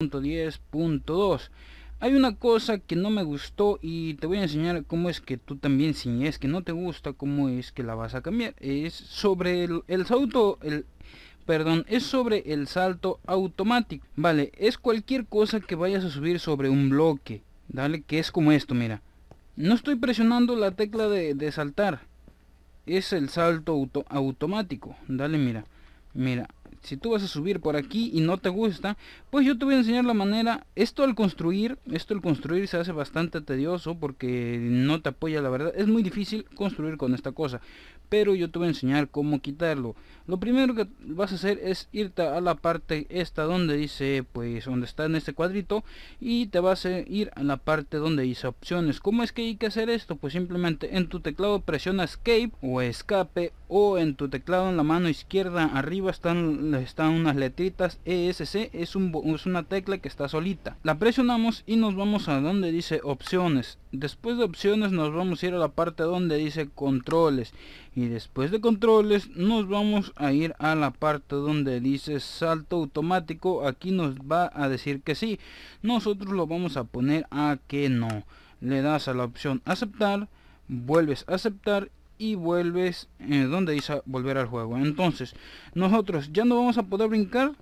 10.2 Hay una cosa que no me gustó y te voy a enseñar cómo es que tú también si es que no te gusta, cómo es que la vas a cambiar. Es sobre el, salto, el, perdón, es sobre el salto automático. Vale, es cualquier cosa que vayas a subir sobre un bloque. Dale, que es como esto, mira. No estoy presionando la tecla de, de saltar. Es el salto auto, automático. Dale, mira. Mira, si tú vas a subir por aquí y no te gusta, pues yo te voy a enseñar la manera, esto al construir, esto al construir se hace bastante tedioso porque no te apoya la verdad, es muy difícil construir con esta cosa, pero yo te voy a enseñar cómo quitarlo. Lo primero que vas a hacer es irte a la parte esta donde dice, pues donde está en este cuadrito y te vas a ir a la parte donde dice opciones. ¿Cómo es que hay que hacer esto? Pues simplemente en tu teclado presiona escape o escape o en tu teclado en la mano izquierda arriba están están unas letritas ESC es, un, es una tecla que está solita la presionamos y nos vamos a donde dice opciones después de opciones nos vamos a ir a la parte donde dice controles y después de controles nos vamos a ir a la parte donde dice salto automático aquí nos va a decir que sí nosotros lo vamos a poner a que no le das a la opción aceptar vuelves a aceptar y vuelves eh, donde dice volver al juego entonces nosotros ya no vamos a poder brincar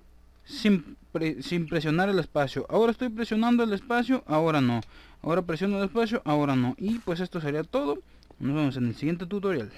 sin, sin presionar el espacio ahora estoy presionando el espacio ahora no ahora presiono el espacio ahora no y pues esto sería todo nos vemos en el siguiente tutorial